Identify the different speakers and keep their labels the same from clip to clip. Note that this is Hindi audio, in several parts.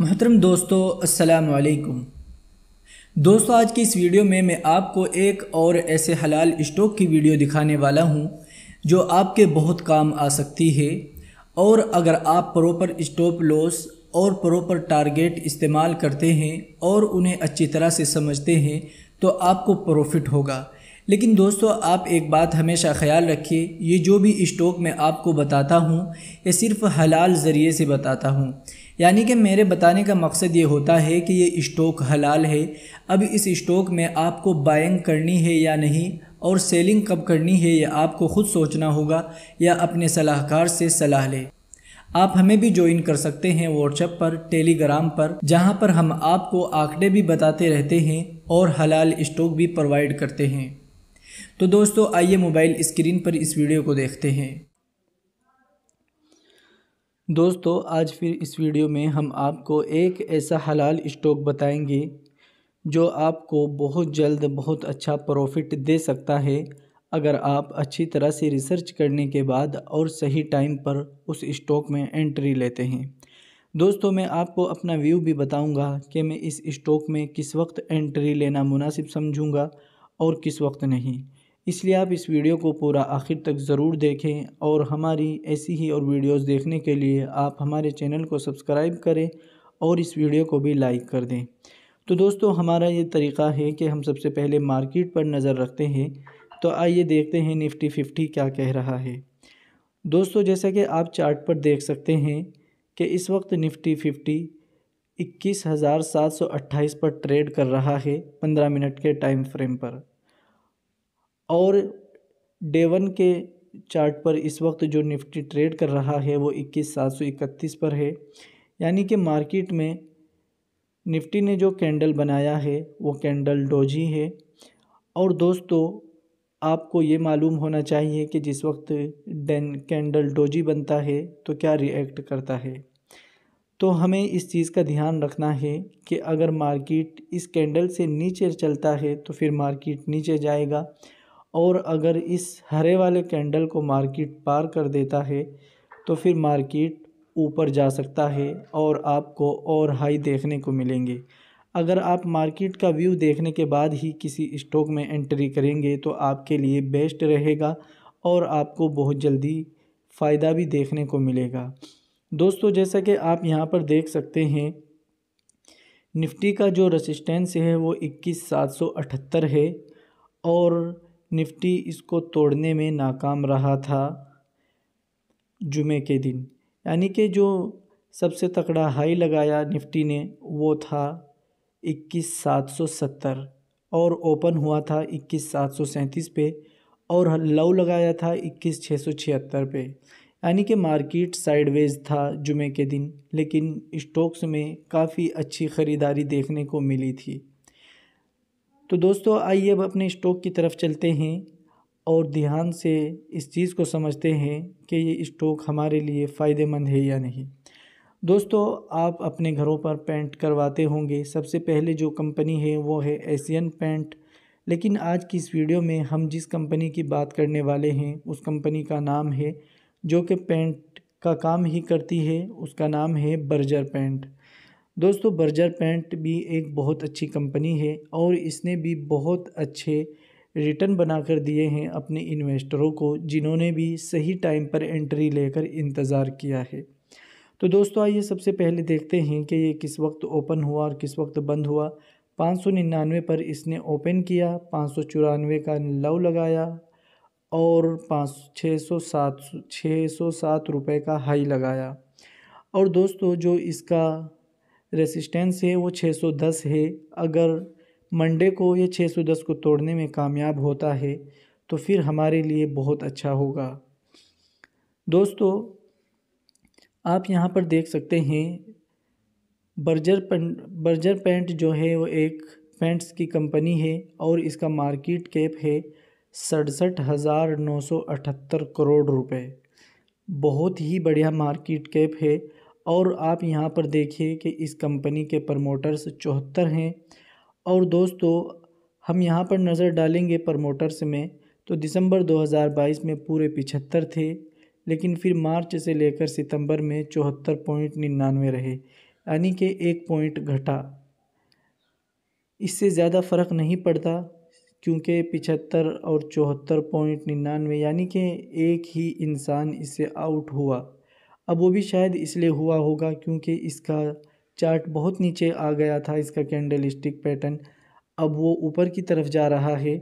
Speaker 1: मोहतरम दोस्तों अस्सलाम वालेकुम दोस्तों आज की इस वीडियो में मैं आपको एक और ऐसे हलाल स्टॉक की वीडियो दिखाने वाला हूँ जो आपके बहुत काम आ सकती है और अगर आप प्रॉपर स्टॉप लॉस और प्रॉपर टारगेट इस्तेमाल करते हैं और उन्हें अच्छी तरह से समझते हैं तो आपको प्रॉफिट होगा लेकिन दोस्तों आप एक बात हमेशा ख्याल रखिए ये जो भी स्टॉक मैं आपको बताता हूँ ये सिर्फ हलाल ज़रिए से बताता हूँ यानी कि मेरे बताने का मकसद ये होता है कि ये स्टॉक हलाल है अब इस स्टॉक में आपको बाइंग करनी है या नहीं और सेलिंग कब करनी है यह आपको खुद सोचना होगा या अपने सलाहकार से सलाह लें आप हमें भी ज्वाइन कर सकते हैं व्हाट्सएप पर टेलीग्राम पर जहां पर हम आपको आंकड़े भी बताते रहते हैं और हलाल स्टॉक भी प्रोवाइड करते हैं तो दोस्तों आइए मोबाइल स्क्रीन पर इस वीडियो को देखते हैं दोस्तों आज फिर इस वीडियो में हम आपको एक ऐसा हलाल स्टॉक बताएंगे जो आपको बहुत जल्द बहुत अच्छा प्रॉफिट दे सकता है अगर आप अच्छी तरह से रिसर्च करने के बाद और सही टाइम पर उस स्टॉक में एंट्री लेते हैं दोस्तों मैं आपको अपना व्यू भी बताऊंगा कि मैं इस स्टॉक में किस वक्त एंट्री लेना मुनासिब समझूंगा और किस वक्त नहीं इसलिए आप इस वीडियो को पूरा आखिर तक ज़रूर देखें और हमारी ऐसी ही और वीडियोस देखने के लिए आप हमारे चैनल को सब्सक्राइब करें और इस वीडियो को भी लाइक कर दें तो दोस्तों हमारा ये तरीका है कि हम सबसे पहले मार्केट पर नज़र रखते हैं तो आइए देखते हैं निफ्टी फिफ्टी क्या कह रहा है दोस्तों जैसा कि आप चार्ट पर देख सकते हैं कि इस वक्त निफ्टी फिफ्टी इक्कीस हज़ार सात सौ अट्ठाईस पर ट्रेड कर रहा है पंद्रह मिनट के टाइम फ्रेम पर और डेवन के चार्ट पर इस वक्त जो निफ्टी ट्रेड कर रहा है वो इक्कीस सात सौ इकतीस पर है यानी कि मार्केट में निफ्टी ने जो कैंडल बनाया है वो कैंडल डोजी है और दोस्तों आपको ये मालूम होना चाहिए कि जिस वक्त डेन कैंडल डोजी बनता है तो क्या रिएक्ट करता है तो हमें इस चीज़ का ध्यान रखना है कि अगर मार्केट इस कैंडल से नीचे चलता है तो फिर मार्केट नीचे जाएगा और अगर इस हरे वाले कैंडल को मार्केट पार कर देता है तो फिर मार्केट ऊपर जा सकता है और आपको और हाई देखने को मिलेंगे अगर आप मार्केट का व्यू देखने के बाद ही किसी स्टॉक में एंट्री करेंगे तो आपके लिए बेस्ट रहेगा और आपको बहुत जल्दी फ़ायदा भी देखने को मिलेगा दोस्तों जैसा कि आप यहाँ पर देख सकते हैं निफ्टी का जो रेसिस्टेंस है वो इक्कीस सात सौ अठहत्तर है और निफ्टी इसको तोड़ने में नाकाम रहा था जुमे के दिन यानी कि जो सबसे तकड़ा हाई लगाया निफ्टी ने वो था इक्कीस सात सौ सत्तर और ओपन हुआ था इक्कीस सात सौ सैंतीस पे और लो लगाया था इक्कीस छः सौ छिहत्तर पे यानी कि मार्केट साइडवेज था जुमे के दिन लेकिन स्टॉक्स में काफ़ी अच्छी ख़रीदारी देखने को मिली थी तो दोस्तों आइए अब अपने स्टॉक की तरफ चलते हैं और ध्यान से इस चीज़ को समझते हैं कि ये स्टोक हमारे लिए फ़ायदेमंद है या नहीं दोस्तों आप अपने घरों पर पेंट करवाते होंगे सबसे पहले जो कंपनी है वो है एशियन पेंट लेकिन आज की इस वीडियो में हम जिस कंपनी की बात करने वाले हैं उस कंपनी का नाम है जो कि पेंट का काम ही करती है उसका नाम है बर्जर पेंट दोस्तों बर्जर पेंट भी एक बहुत अच्छी कंपनी है और इसने भी बहुत अच्छे रिटर्न बनाकर दिए हैं अपने इन्वेस्टरों को जिन्होंने भी सही टाइम पर एंट्री लेकर इंतज़ार किया है तो दोस्तों आइए सबसे पहले देखते हैं कि ये किस वक्त ओपन हुआ और किस वक्त बंद हुआ पाँच पर इसने ओपन किया पाँच का लव लगाया और पाँच छः सौ सात छः सौ सात रुपये का हाई लगाया और दोस्तों जो इसका रेसिस्टेंस है वो 610 है अगर मंडे को ये 610 को तोड़ने में कामयाब होता है तो फिर हमारे लिए बहुत अच्छा होगा दोस्तों आप यहाँ पर देख सकते हैं बर्जर पेंट बर्जर पेंट जो है वो एक पेंट्स की कंपनी है और इसका मार्केट कैप है सड़सठ हज़ार नौ सौ अठहत्तर करोड़ रुपए बहुत ही बढ़िया मार्केट कैप है और आप यहाँ पर देखिए कि इस कंपनी के प्रमोटर्स चौहत्तर हैं और दोस्तों हम यहाँ पर नज़र डालेंगे प्रमोटर्स में तो दिसंबर 2022 में पूरे पिछहत्तर थे लेकिन फिर मार्च से लेकर सितंबर में चौहत्तर पॉइंट निन्यानवे रहे यानी कि एक पॉइंट घटा इससे ज़्यादा फ़र्क नहीं पड़ता क्योंकि पिछहत्तर और चौहत्तर पॉइंट निन्यानवे यानी कि एक ही इंसान इससे आउट हुआ अब वो भी शायद इसलिए हुआ होगा क्योंकि इसका चार्ट बहुत नीचे आ गया था इसका कैंडल स्टिक पैटर्न अब वो ऊपर की तरफ जा रहा है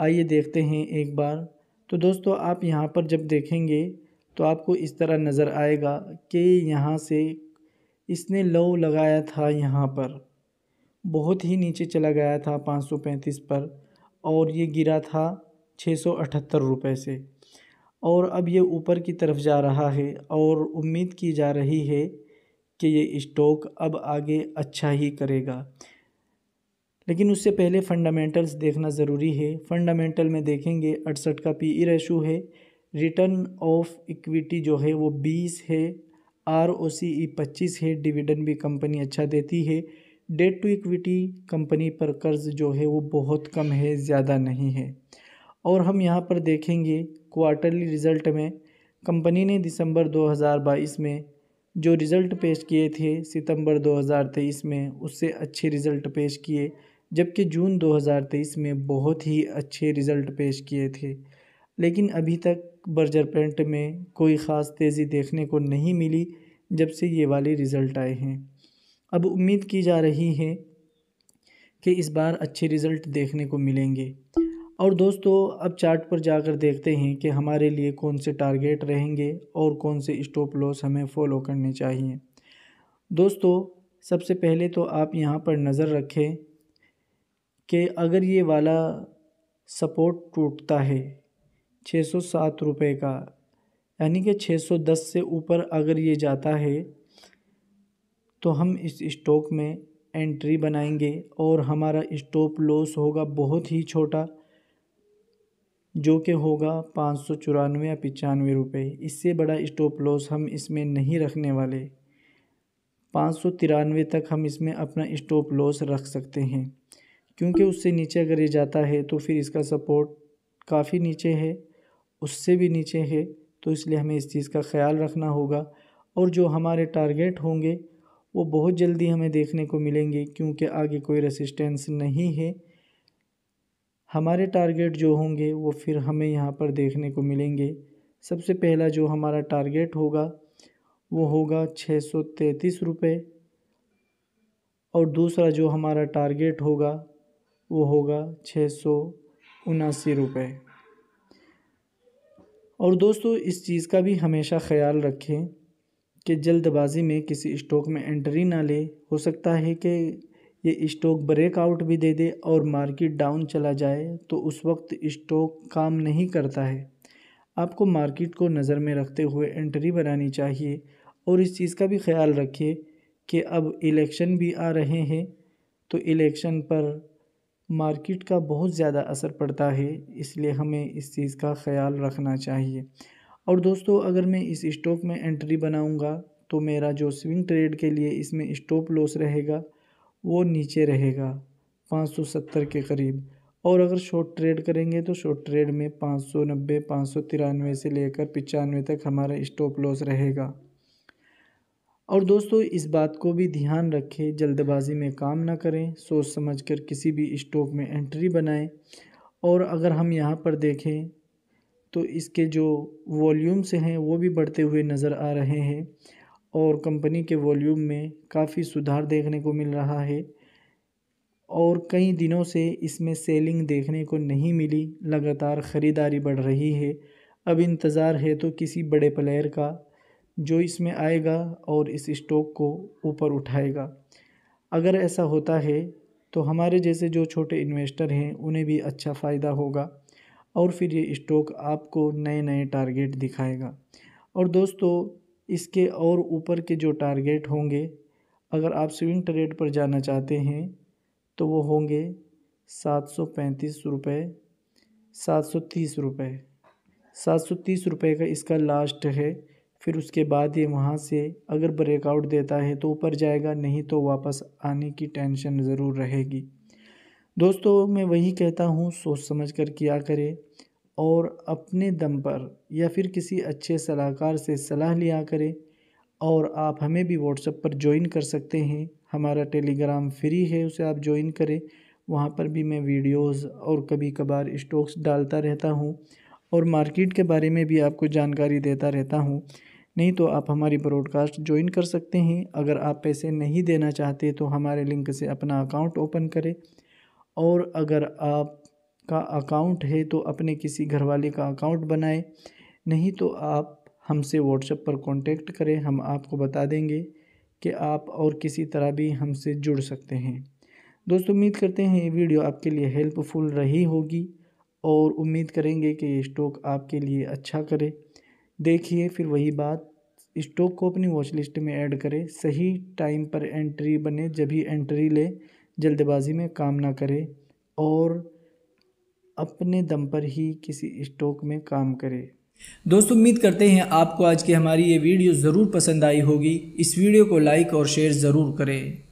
Speaker 1: आइए देखते हैं एक बार तो दोस्तों आप यहाँ पर जब देखेंगे तो आपको इस तरह नज़र आएगा कि यहाँ से इसने लो लगाया था यहाँ पर बहुत ही नीचे चला गया था 535 पर और ये गिरा था छः सौ से और अब ये ऊपर की तरफ जा रहा है और उम्मीद की जा रही है कि ये स्टॉक अब आगे अच्छा ही करेगा लेकिन उससे पहले फंडामेंटल्स देखना ज़रूरी है फंडामेंटल में देखेंगे अड़सठ का पी ई रेशो है रिटर्न ऑफ इक्विटी जो है वो बीस है आर ओ सी ई पच्चीस है डिविडेंड भी कंपनी अच्छा देती है डेट टू इक्विटी कंपनी पर कर्ज जो है वो बहुत कम है ज़्यादा नहीं है और हम यहाँ पर देखेंगे क्वार्टरली रिज़ल्ट में कंपनी ने दिसंबर 2022 में जो रिज़ल्ट पेश किए थे सितंबर 2023 में उससे अच्छे रिज़ल्ट पेश किए जबकि जून 2023 में बहुत ही अच्छे रिज़ल्ट पेश किए थे लेकिन अभी तक बर्जर पेंट में कोई ख़ास तेज़ी देखने को नहीं मिली जब से ये वाले रिज़ल्ट आए हैं अब उम्मीद की जा रही है कि इस बार अच्छे रिज़ल्ट देखने को मिलेंगे और दोस्तों अब चार्ट पर जाकर देखते हैं कि हमारे लिए कौन से टारगेट रहेंगे और कौन से स्टॉप लॉस हमें फॉलो करने चाहिए दोस्तों सबसे पहले तो आप यहाँ पर नज़र रखें कि अगर ये वाला सपोर्ट टूटता है छः सौ सात रुपये का यानी कि छः सौ दस से ऊपर अगर ये जाता है तो हम इस स्टॉक में एंट्री बनाएंगे और हमारा स्टॉप लॉस होगा बहुत ही छोटा जो कि होगा पाँच सौ चौरानवे या पचानवे रुपये इससे बड़ा स्टॉप लॉस हम इसमें नहीं रखने वाले पाँच सौ तिरानवे तक हम इसमें अपना स्टॉप लॉस रख सकते हैं क्योंकि उससे नीचे अगर ये जाता है तो फिर इसका सपोर्ट काफ़ी नीचे है उससे भी नीचे है तो इसलिए हमें इस चीज़ का ख्याल रखना होगा और जो हमारे टारगेट होंगे वो बहुत जल्दी हमें देखने को मिलेंगे क्योंकि आगे कोई रेसिस्टेंस नहीं है हमारे टारगेट जो होंगे वो फिर हमें यहाँ पर देखने को मिलेंगे सबसे पहला जो हमारा टारगेट होगा वो होगा छः सौ तैंतीस रुपये और दूसरा जो हमारा टारगेट होगा वो होगा छः सौ उनासी रुपये और दोस्तों इस चीज़ का भी हमेशा ख्याल रखें कि जल्दबाजी में किसी स्टॉक में एंट्री ना ले हो सकता है कि ये स्टॉक ब्रेकआउट भी दे दे और मार्केट डाउन चला जाए तो उस वक्त स्टॉक काम नहीं करता है आपको मार्केट को नज़र में रखते हुए एंट्री बनानी चाहिए और इस चीज़ का भी ख्याल रखिए कि अब इलेक्शन भी आ रहे हैं तो इलेक्शन पर मार्केट का बहुत ज़्यादा असर पड़ता है इसलिए हमें इस चीज़ का ख्याल रखना चाहिए और दोस्तों अगर मैं इस स्टॉक में एंट्री बनाऊंगा तो मेरा जो स्विंग ट्रेड के लिए इसमें स्टॉप लॉस रहेगा वो नीचे रहेगा पाँच सौ सत्तर के करीब और अगर शॉर्ट ट्रेड करेंगे तो शॉर्ट ट्रेड में पाँच सौ नब्बे पाँच सौ तिरानवे से लेकर पचानवे तक हमारा स्टॉप लॉस रहेगा और दोस्तों इस बात को भी ध्यान रखें जल्दबाजी में काम ना करें सोच समझकर किसी भी स्टॉक में एंट्री बनाएं और अगर हम यहाँ पर देखें तो इसके जो वॉल्यूम्स हैं वो भी बढ़ते हुए नज़र आ रहे हैं और कंपनी के वॉल्यूम में काफ़ी सुधार देखने को मिल रहा है और कई दिनों से इसमें सेलिंग देखने को नहीं मिली लगातार ख़रीदारी बढ़ रही है अब इंतज़ार है तो किसी बड़े प्लेयर का जो इसमें आएगा और इस स्टॉक को ऊपर उठाएगा अगर ऐसा होता है तो हमारे जैसे जो छोटे इन्वेस्टर हैं उन्हें भी अच्छा फ़ायदा होगा और फिर ये स्टॉक आपको नए नए टारगेट दिखाएगा और दोस्तों इसके और ऊपर के जो टारगेट होंगे अगर आप स्विंग ट्रेड पर जाना चाहते हैं तो वो होंगे सात सौ पैंतीस रुपये सात सौ तीस रुपये सात सौ तीस रुपये का इसका लास्ट है फिर उसके बाद ये वहाँ से अगर ब्रेकआउट देता है तो ऊपर जाएगा नहीं तो वापस आने की टेंशन ज़रूर रहेगी दोस्तों मैं वही कहता हूँ सोच समझ कर किया करें और अपने दम पर या फिर किसी अच्छे सलाहकार से सलाह लिया करें और आप हमें भी व्हाट्सएप पर ज्वाइन कर सकते हैं हमारा टेलीग्राम फ्री है उसे आप ज्वाइन करें वहाँ पर भी मैं वीडियोस और कभी कभार स्टॉक्स डालता रहता हूँ और मार्केट के बारे में भी आपको जानकारी देता रहता हूँ नहीं तो आप हमारी ब्रॉडकास्ट ज्वाइन कर सकते हैं अगर आप पैसे नहीं देना चाहते तो हमारे लिंक से अपना अकाउंट ओपन करें और अगर आप का अकाउंट है तो अपने किसी घरवाले का अकाउंट बनाए नहीं तो आप हमसे व्हाट्सएप पर कांटेक्ट करें हम आपको बता देंगे कि आप और किसी तरह भी हमसे जुड़ सकते हैं दोस्तों उम्मीद करते हैं ये वीडियो आपके लिए हेल्पफुल रही होगी और उम्मीद करेंगे कि ये स्टॉक आपके लिए अच्छा करे देखिए फिर वही बात स्टॉक को अपनी वॉच लिस्ट में ऐड करें सही टाइम पर एंट्री बने जब ही एंट्री ले जल्दबाजी में काम ना करें और अपने दम पर ही किसी स्टॉक में काम करें दोस्तों उम्मीद करते हैं आपको आज की हमारी ये वीडियो ज़रूर पसंद आई होगी इस वीडियो को लाइक और शेयर ज़रूर करें